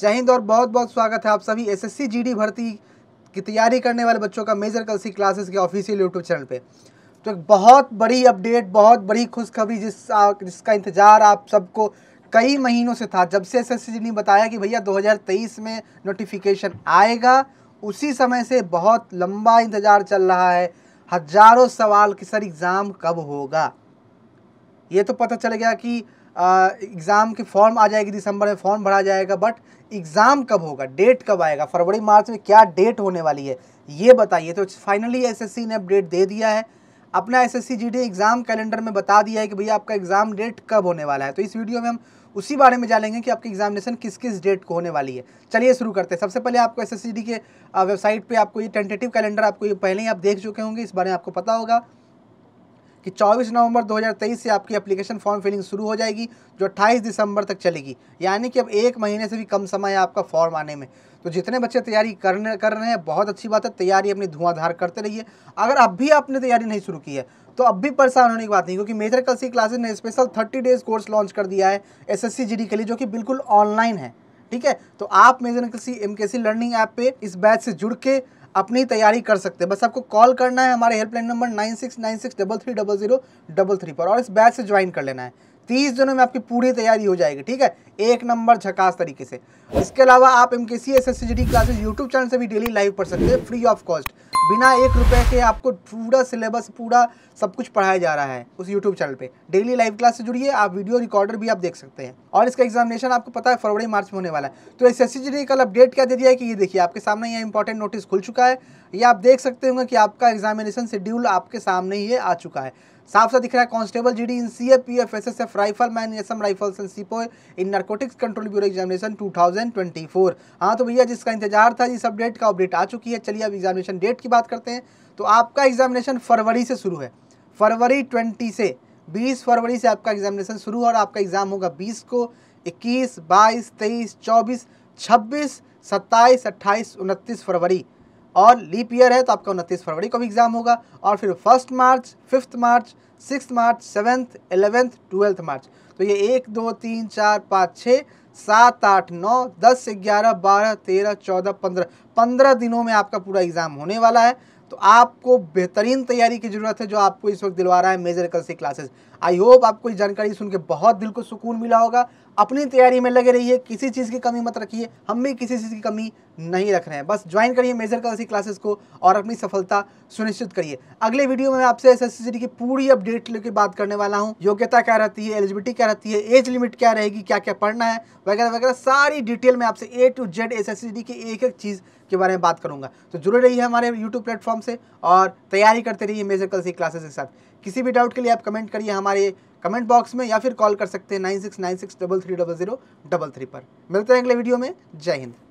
जय हिंद और बहुत बहुत स्वागत है आप सभी एसएससी जीडी भर्ती की तैयारी करने वाले बच्चों का मेजर कलसी क्लासेस के ऑफिशियल यूट्यूब चैनल पे तो एक बहुत बड़ी अपडेट बहुत बड़ी खुशखबरी जिस आ, जिसका इंतज़ार आप सबको कई महीनों से था जब से एसएससी ने बताया कि भैया 2023 में नोटिफिकेशन आएगा उसी समय से बहुत लंबा इंतज़ार चल रहा है हजारों सवाल कि सर एग्ज़ाम कब होगा ये तो पता चल गया कि एग्ज़ाम की फॉर्म आ जाएगी दिसंबर में फॉर्म भरा जाएगा बट एग्ज़ाम कब होगा डेट कब आएगा फरवरी मार्च में क्या डेट होने वाली है ये बताइए तो फाइनली एसएससी ने अपडेट दे दिया है अपना एस एस एग्ज़ाम कैलेंडर में बता दिया है कि भैया आपका एग्ज़ाम डेट कब होने वाला है तो इस वीडियो में हम उसी बारे में जानेंगे कि आपकी एग्जामिनेशन किस किस डेट को होने वाली है चलिए शुरू करते हैं सबसे पहले आपको एस के वेबसाइट पे आपको ये टेंटेटिव कैलेंडर आपको ये पहले ही आप देख चुके होंगे इस बारे में आपको पता होगा कि 24 नवंबर 2023 से आपकी एप्लीकेशन फॉर्म फिलिंग शुरू हो जाएगी जो 28 दिसंबर तक चलेगी यानी कि अब एक महीने से भी कम समय है आपका फॉर्म आने में तो जितने बच्चे तैयारी करने कर रहे हैं बहुत अच्छी बात है तैयारी अपनी धुआंधार करते रहिए अगर अब भी आपने तैयारी नहीं शुरू की है तो अब भी परेशान होने की बात नहीं क्योंकि मेजर कल सी क्लासेज ने special thirty days course launch कर दिया है एस एस के लिए जो कि बिल्कुल ऑनलाइन है ठीक है तो आप मेजर कल सी एम लर्निंग ऐप पर इस बैच से जुड़ के अपनी तैयारी कर सकते हैं बस आपको कॉल करना है हमारे helpline number nine six nine six double three double zero double three पर और इस बैच से ज्वाइन कर लेना है तीस दिनों में आपकी पूरी तैयारी हो जाएगी ठीक है एक नंबर झकास तरीके से इसके अलावा आप M K C S S D classes YouTube channel से भी डेली लाइव पढ़ सकते हैं फ्री ऑफ कॉस्ट बिना एक रुपए के आपको पूरा सिलेबस पूरा सब कुछ पढ़ाया जा रहा है उस यूट्यूब चैनल पे डेली लाइव क्लास से जुड़िए आप वीडियो रिकॉर्डर भी आप देख सकते हैं और इसका एग्जामिनेशन आपको पता है फरवरी मार्च में होने वाला है तो एस एस कल अपडेट क्या दे दिया है कि ये देखिए आपके सामने यह इंपॉर्टेंट नोटिस खुल चुका है ये आप देख सकते होंगे कि आपका एग्जामिनेशन शेड्यूल आपके सामने ही आ चुका है साफ सा दिख रहा है constable G D in C A P F S S F rifle rifleman Assam rifles and sepoy in narcotics control bureau examination 2024 हाँ तो भैया जिसका इंतजार था इस अपडेट का अपडेट आ चुकी है चलिए अब एग्जामिनेशन डेट की बात करते हैं तो आपका एग्जामिनेशन फरवरी से शुरू है फरवरी ट्वेंटी से बीस फरवरी से आपका एग्जामिनेशन शुरू और आपका एग्ज़ाम होगा बीस को इक्कीस बाईस तेईस चौबीस छब्बीस सत्ताईस अट्ठाईस उनतीस फरवरी और लीप ईयर है तो आपका उनतीस फरवरी को भी एग्ज़ाम होगा और फिर first March fifth March six March seventh eleventh twelfth March तो ये एक दो तीन चार पाँच छः सात आठ नौ दस ग्यारह बारह तेरह चौदह पंद्रह पंद्रह दिनों में आपका पूरा एग्ज़ाम होने वाला है तो आपको बेहतरीन तैयारी की ज़रूरत है जो आपको इस वक्त दिलवा रहा है मेजर कल से क्लासेस आई होप आपको इस जानकारी सुन के बहुत दिल को सुकून मिला होगा अपनी तैयारी में लगे रहिए किसी चीज़ की कमी मत रखिए हम भी किसी चीज़ की कमी नहीं रख रहे हैं बस ज्वाइन करिए मेजर कलसी क्लासेस को और अपनी सफलता सुनिश्चित करिए अगले वीडियो में मैं आपसे एस एस की पूरी अपडेट लेकर बात करने वाला हूँ योग्यता क्या रहती है एलिजिबिलिटी क्या रहती है एज लिमिट क्या रहेगी क्या क्या पढ़ना है वगैरह वगैरह सारी डिटेल में आपसे A to Z S S की एक एक चीज़ के बारे में बात करूँगा तो जुड़े रहिए हमारे यूट्यूब प्लेटफॉर्म से और तैयारी करते रहिए मेजर कलसी क्लासेस के साथ किसी भी डाउट के लिए आप कमेंट करिए हमारे कमेंट बॉक्स में या फिर कॉल कर सकते हैं nine six nine six double three double zero double three पर मिलते हैं अगले वीडियो में जय हिंद